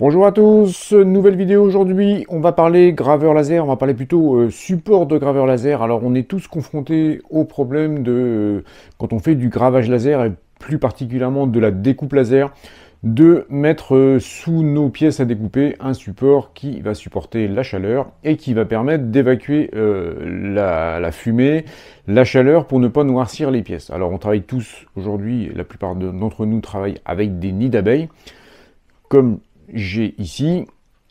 Bonjour à tous, nouvelle vidéo aujourd'hui, on va parler graveur laser, on va parler plutôt euh, support de graveur laser. Alors on est tous confrontés au problème de euh, quand on fait du gravage laser et plus particulièrement de la découpe laser, de mettre euh, sous nos pièces à découper un support qui va supporter la chaleur et qui va permettre d'évacuer la, la fumée, la chaleur pour ne pas noircir les pièces. Alors on travaille tous aujourd'hui, la plupart d'entre nous travaillent avec des nids d'abeilles. Comme j'ai ici.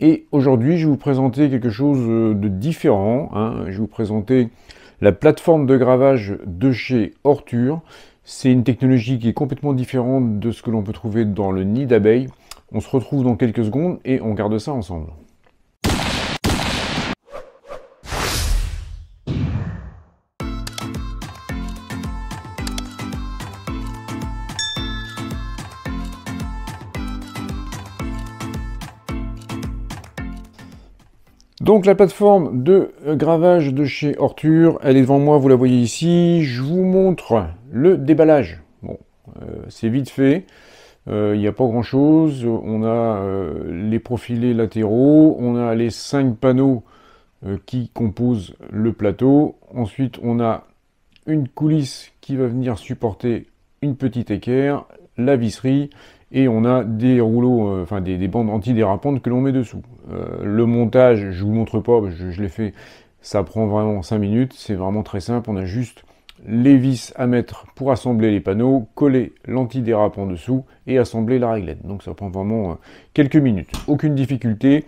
Et aujourd'hui, je vais vous présenter quelque chose euh, de différent. Hein. Je vais vous présenter la plateforme de gravage de chez Orture. C'est une technologie qui est complètement différente de ce que l'on peut trouver dans le nid d'abeilles. On se retrouve dans quelques secondes et on garde ça ensemble. Donc la plateforme de gravage de chez Ortur, elle est devant moi, vous la voyez ici. Je vous montre le déballage. Bon, euh, c'est vite fait. Euh, il n'y a pas grand chose. On a euh, les profilés latéraux, on a les cinq panneaux qui composent le plateau. Ensuite, on a une coulisse qui va venir supporter une petite équerre, la visserie et on a des rouleaux, euh, enfin des, bandes antidérapantes que l'on met dessous. Euh, le montage, je vous montre pas, je, l'ai fait, ça prend vraiment 5 minutes, c'est vraiment très simple, on a juste les vis à mettre pour assembler les panneaux, coller l'antidérapant dessous et assembler la réglette. Donc ça prend vraiment euh, quelques minutes, aucune difficulté.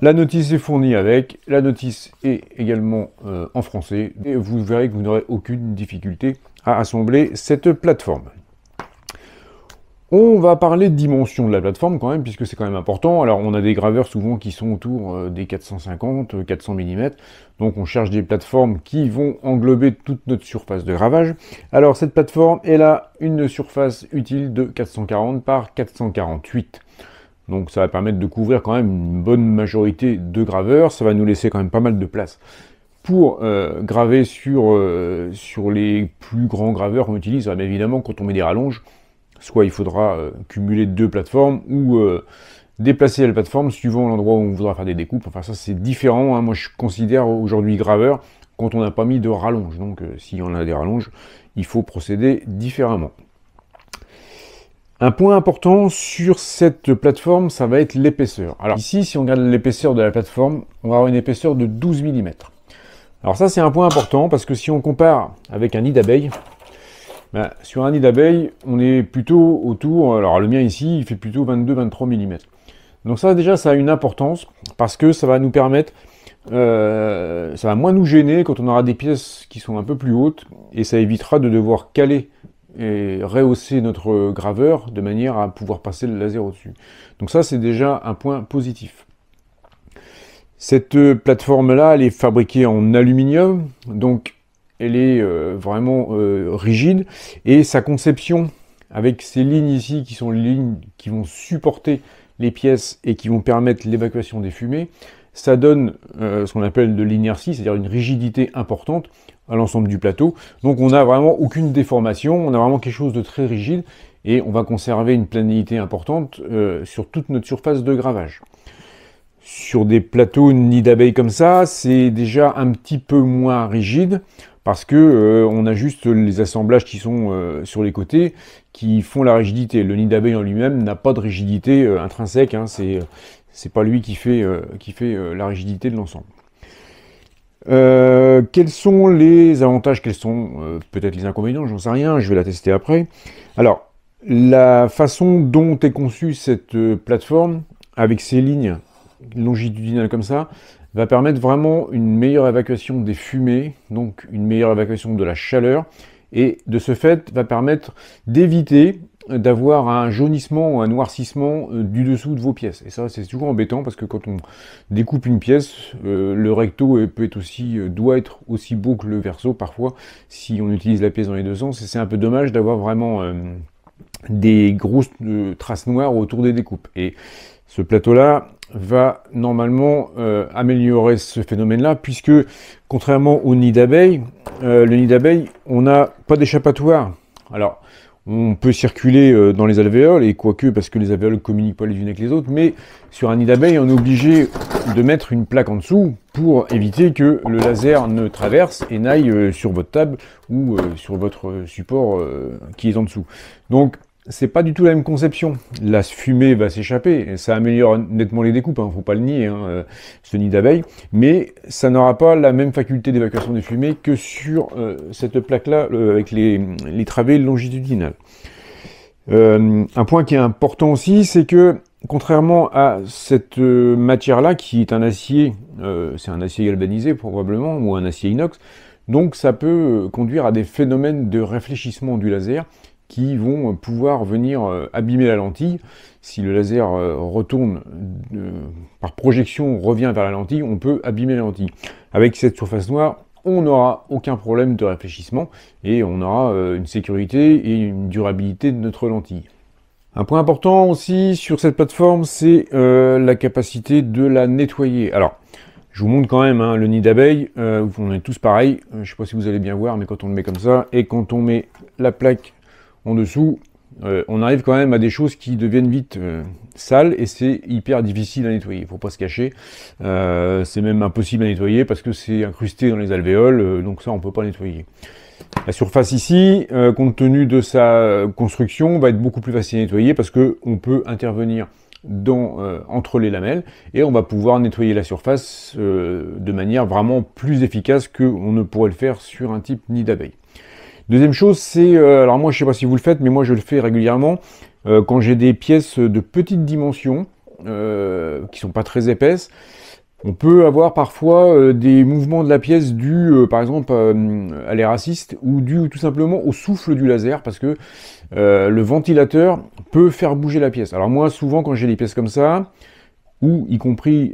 La notice est fournie avec, la notice est également en français et vous verrez que vous n'aurez aucune difficulté à assembler cette plateforme. On va parler de dimension de la plateforme quand même, puisque c'est quand même important. Alors on a des graveurs souvent qui sont autour euh, des 450, 400 mm, donc on cherche des plateformes qui vont englober toute notre surface de gravage. Alors cette plateforme, elle a une surface utile de 440 par 448. Donc ça va permettre de couvrir quand même une bonne majorité de graveurs, ça va nous laisser quand même pas mal de place pour euh, graver sur, euh, sur les plus grands graveurs qu'on utilise. mais évidemment, quand on met des rallonges, Soit il faudra euh, cumuler deux plateformes ou euh, déplacer la plateforme suivant l'endroit où on voudra faire des découpes. Enfin, ça c'est différent. Hein. Moi je considère aujourd'hui graveur quand on n'a pas mis de rallonge. Donc euh, si on a des rallonges, il faut procéder différemment. Un point important sur cette plateforme, ça va être l'épaisseur. Alors ici, si on regarde l'épaisseur de la plateforme, on va avoir une épaisseur de 12 mm. Alors ça, c'est un point important parce que si on compare avec un nid d'abeille, bah, sur un nid d'abeille, on est plutôt autour, alors le mien ici, il fait plutôt 22-23 mm. Donc ça déjà, ça a une importance, parce que ça va nous permettre, euh, ça va moins nous gêner quand on aura des pièces qui sont un peu plus hautes, et ça évitera de devoir caler et rehausser notre graveur de manière à pouvoir passer le laser au-dessus. Donc ça, c'est déjà un point positif. Cette euh, plateforme-là, elle est fabriquée en aluminium, donc elle est euh, vraiment euh, rigide et sa conception avec ces lignes ici qui sont les lignes qui vont supporter les pièces et qui vont permettre l'évacuation des fumées, ça donne euh, ce qu'on appelle de l'inertie, c'est-à-dire une rigidité importante à l'ensemble du plateau. Donc on n'a vraiment aucune déformation, on a vraiment quelque chose de très rigide et on va conserver une planéité importante sur toute notre surface de gravage sur des plateaux nids d'abeilles comme ça, c'est déjà un petit peu moins rigide parce que euh, on a juste les assemblages qui sont euh, sur les côtés qui font la rigidité. Le nid d'abeille en lui-même n'a pas de rigidité euh, intrinsèque, hein. c'est pas lui qui fait, qui fait la rigidité de l'ensemble. quels sont les avantages, quels sont peut-être les inconvénients, j'en sais rien, je vais la tester après. Alors, la façon dont est conçue cette plateforme, avec ses lignes longitudinales comme ça, va permettre vraiment une meilleure évacuation des fumées, donc une meilleure évacuation de la chaleur, et de ce fait va permettre d'éviter d'avoir un jaunissement ou un noircissement euh, du dessous de vos pièces. Et ça, c'est toujours embêtant parce que quand on découpe une pièce, euh, le recto euh, peut être aussi, doit être aussi beau que le verso parfois si on utilise la pièce dans les deux sens. Et c'est un peu dommage d'avoir vraiment des grosses traces noires autour des découpes. Et ce plateau-là, va normalement euh, améliorer ce phénomène-là, puisque contrairement au nid d'abeille, euh, le nid d'abeille, on n'a pas d'échappatoire. Alors, on peut circuler euh, dans les alvéoles, et quoique parce que les alvéoles ne communiquent pas les unes avec les autres, mais sur un nid d'abeille, on est obligé de mettre une plaque en dessous pour éviter que le laser ne traverse et n'aille sur votre table ou sur votre support qui est en dessous. Donc, c'est pas du tout la même conception. La fumée va s'échapper, ça améliore nettement les découpes, hein, faut pas le nier, hein, euh, ce nid d'abeille, mais ça n'aura pas la même faculté d'évacuation des fumées que sur euh, cette plaque-là avec les, travées longitudinales. Euh, un point qui est important aussi, c'est que contrairement à cette matière-là, qui est un acier, c'est un acier galvanisé probablement, ou un acier inox, donc ça peut conduire à des phénomènes de réfléchissement du laser qui vont euh, pouvoir venir euh, abîmer la lentille. Si le laser euh, retourne par projection, revient vers la lentille, on peut abîmer la lentille. Avec cette surface noire, on n'aura aucun problème de réfléchissement et on aura une sécurité et une durabilité de notre lentille. Un point important aussi sur cette plateforme, c'est la capacité de la nettoyer. Alors, je vous montre quand même hein, le nid d'abeille, on est tous pareils, je ne sais pas si vous allez bien voir, mais quand on le met comme ça, et quand on met la plaque en dessous, euh, on arrive quand même à des choses qui deviennent vite euh, sales et c'est hyper difficile à nettoyer. il Faut pas se cacher, euh, c'est même impossible à nettoyer parce que c'est incrusté dans les alvéoles, donc ça on peut pas nettoyer. La surface ici, compte tenu de sa construction, va être beaucoup plus facile à nettoyer parce que on peut intervenir dans, entre les lamelles et on va pouvoir nettoyer la surface de manière vraiment plus efficace que on ne pourrait le faire sur un type nid d'abeille. Deuxième chose, c'est, euh, alors moi je ne sais pas si vous le faites, mais moi je le fais régulièrement, euh, quand j'ai des pièces de petite dimension, qui euh, qui sont pas très épaisses, on peut avoir parfois des mouvements de la pièce dus, par exemple, à l'air raciste, ou dû tout simplement au souffle du laser, parce que le ventilateur peut faire bouger la pièce. Alors moi, souvent, quand j'ai des pièces comme ça, ou y compris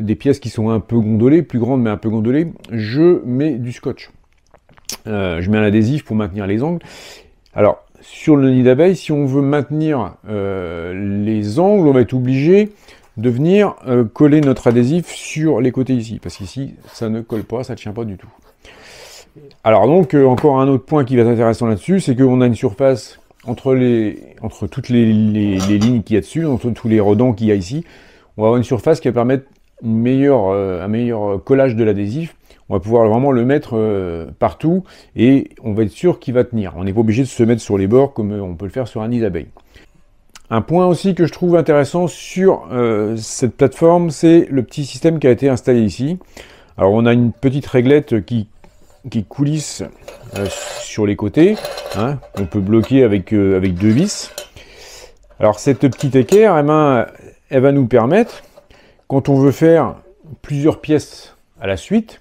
des pièces qui sont un peu gondolées, plus grandes mais un peu gondolées, je mets du scotch. Euh, je mets un adhésif pour maintenir les angles. Alors, sur le nid d'abeille, si on veut maintenir euh, les angles, on va être obligé de venir euh, coller notre adhésif sur les côtés ici, parce qu'ici, ça ne colle pas, ça ne tient pas du tout. Alors donc, encore un autre point qui va être intéressant là-dessus, c'est qu'on a une surface entre, toutes les, lignes qu'il y a dessus, entre tous les redans qu'il y a ici, on va avoir une surface qui va permettre un meilleur collage de l'adhésif on va pouvoir vraiment le mettre euh, partout et on va être sûr qu'il va tenir. On n'est pas obligé de se mettre sur les bords comme euh, on peut le faire sur un nid d'abeille. Un point aussi que je trouve intéressant sur euh, cette plateforme, c'est le petit système qui a été installé ici. Alors on a une petite réglette qui, qui coulisse sur les côtés, hein. on peut bloquer avec, avec deux vis. Alors cette petite équerre, eh ben, elle va nous permettre, quand on veut faire plusieurs pièces à la suite,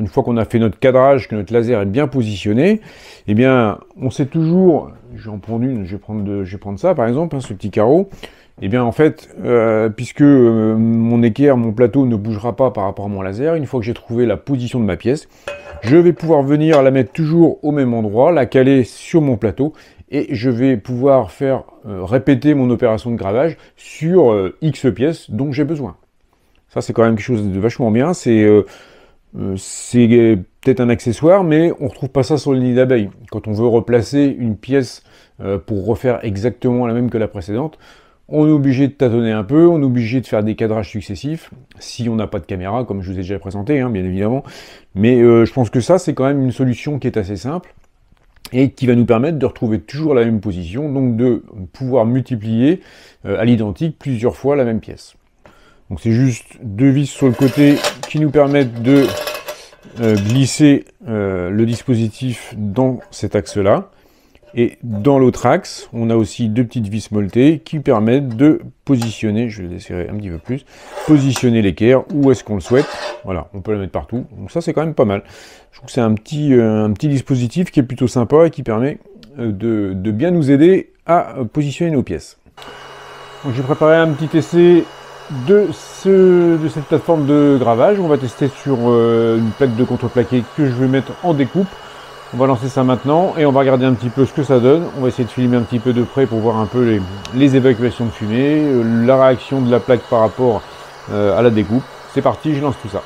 une fois qu'on a fait notre cadrage, que notre laser est bien positionné, eh bien, on sait toujours, je vais en prendre une, je vais prendre, de, je vais prendre ça par exemple, hein, ce petit carreau, eh bien en fait, euh, puisque euh, mon équerre, mon plateau ne bougera pas par rapport à mon laser, une fois que j'ai trouvé la position de ma pièce, je vais pouvoir venir la mettre toujours au même endroit, la caler sur mon plateau, et je vais pouvoir faire euh, répéter mon opération de gravage sur X pièces dont j'ai besoin. Ça c'est quand même quelque chose de vachement bien, c'est euh, c'est euh, peut-être un accessoire, mais on ne retrouve pas ça sur le nid d'abeille. Quand on veut replacer une pièce euh, pour refaire exactement la même que la précédente, on est obligé de tâtonner un peu, on est obligé de faire des cadrages successifs, si on n'a pas de caméra, comme je vous ai déjà présenté, hein, bien évidemment. Mais je pense que ça, c'est quand même une solution qui est assez simple et qui va nous permettre de retrouver toujours la même position, donc de pouvoir multiplier à l'identique plusieurs fois la même pièce. Donc c'est juste deux vis sur le côté qui nous permettent de euh, glisser euh, le dispositif dans cet axe-là. Et dans l'autre axe, on a aussi deux petites vis moltées qui permettent de positionner, je vais les un petit peu plus, positionner l'équerre où est-ce qu'on le souhaite. Voilà, on peut le mettre partout. Donc ça, c'est quand même pas mal. Je trouve que c'est un petit, euh, un petit dispositif qui est plutôt sympa et qui permet de, de bien nous aider à positionner nos pièces. Donc j'ai préparé un petit essai de, ce, de cette plateforme de gravage. On va tester sur euh, une plaque de contreplaqué que je vais mettre en découpe. On va lancer ça maintenant et on va regarder un petit peu ce que ça donne. On va essayer de filmer un petit peu de près pour voir un peu les, évacuations de fumée, euh, la réaction de la plaque par rapport euh, à la découpe. C'est parti, je lance tout ça.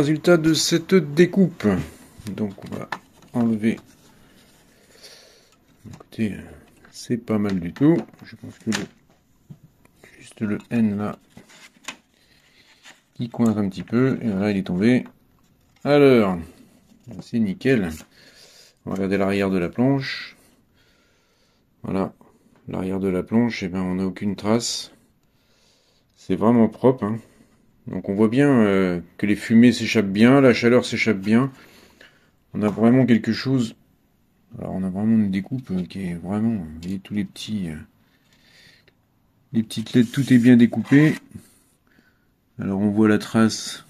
résultat de cette découpe. Donc on va enlever. Écoutez, c'est pas mal du tout. Je pense que juste le N là, qui coince un petit peu. Et là, il est tombé. Alors, c'est nickel. On va regarder l'arrière de la planche. Voilà, l'arrière de la planche, et eh ben, on n'a aucune trace. C'est vraiment propre. Hein. Donc on voit bien euh, que les fumées s'échappent bien, la chaleur s'échappe bien. On a vraiment quelque chose. Alors on a vraiment une découpe euh, qui est vraiment. Vous voyez tous les petits. Euh, les petites lettres, tout est bien découpé. Alors on voit la trace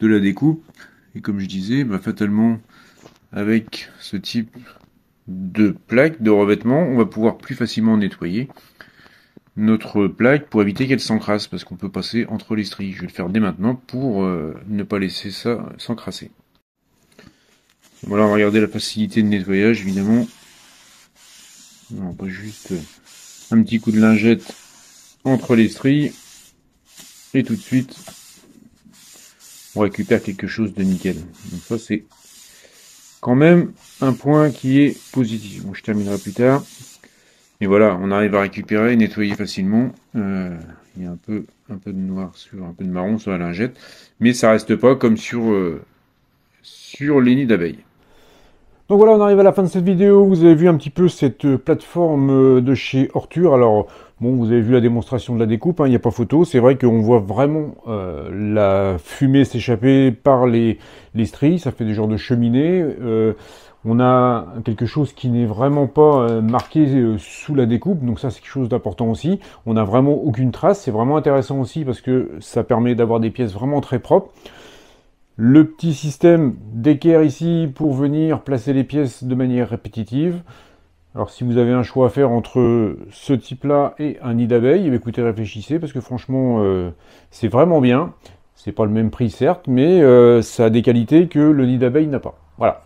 de la découpe. Et comme je disais, bah, fatalement, avec ce type de plaque, de revêtement, on va pouvoir plus facilement nettoyer notre plaque pour éviter qu'elle s'encrasse parce qu'on peut passer entre les stries. Je vais le faire dès maintenant pour euh, ne pas laisser ça s'encrasser. Voilà, on regarder la facilité de nettoyage évidemment. On pas juste euh, un petit coup de lingette entre les stries et tout de suite on récupère quelque chose de nickel. Donc ça c'est quand même un point qui est positif. je terminerai plus tard. Et voilà, on arrive à récupérer et nettoyer facilement. Euh, il y a un peu, un peu de noir sur, un peu de marron sur la lingette, mais ça reste pas comme sur, euh, sur les nids d'abeilles. Donc voilà, on arrive à la fin de cette vidéo. Vous avez vu un petit peu cette euh, plateforme euh, de chez Orture. Alors, bon, vous avez vu la démonstration de la découpe, hein, il n'y a pas photo. C'est vrai qu'on voit vraiment euh, la fumée s'échapper par les, les stries. Ça fait des genres de cheminées. on a quelque chose qui n'est vraiment pas marqué sous la découpe, donc ça c'est quelque chose d'important aussi. On n'a vraiment aucune trace, c'est vraiment intéressant aussi parce que ça permet d'avoir des pièces vraiment très propres le petit système d'équerre ici pour venir placer les pièces de manière répétitive. Alors si vous avez un choix à faire entre ce type-là et un nid d'abeille, eh écoutez, réfléchissez, parce que franchement, euh, c'est vraiment bien. C'est pas le même prix, certes, mais euh, ça a des qualités que le nid d'abeille n'a pas. Voilà.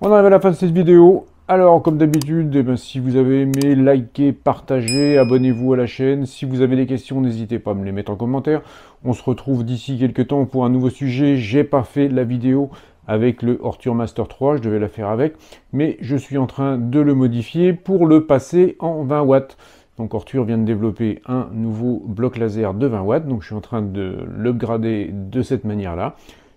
On arrive à la fin de cette vidéo. Alors, comme d'habitude, eh ben, si vous avez aimé, likez, partagez, abonnez-vous à la chaîne. Si vous avez des questions, n'hésitez pas à me les mettre en commentaire. On se retrouve d'ici quelques temps pour un nouveau sujet. J'ai pas fait la vidéo avec le Horture Master 3, je devais la faire avec, mais je suis en train de le modifier pour le passer en 20 watts. Donc Horture vient de développer un nouveau bloc laser de 20 watts, donc je suis en train de l'upgrader de cette manière-là.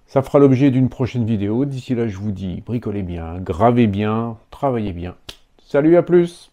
Ça fera l'objet d'une prochaine vidéo. D'ici là, je vous dis, bricolez bien, gravez bien, travaillez bien. Salut, à plus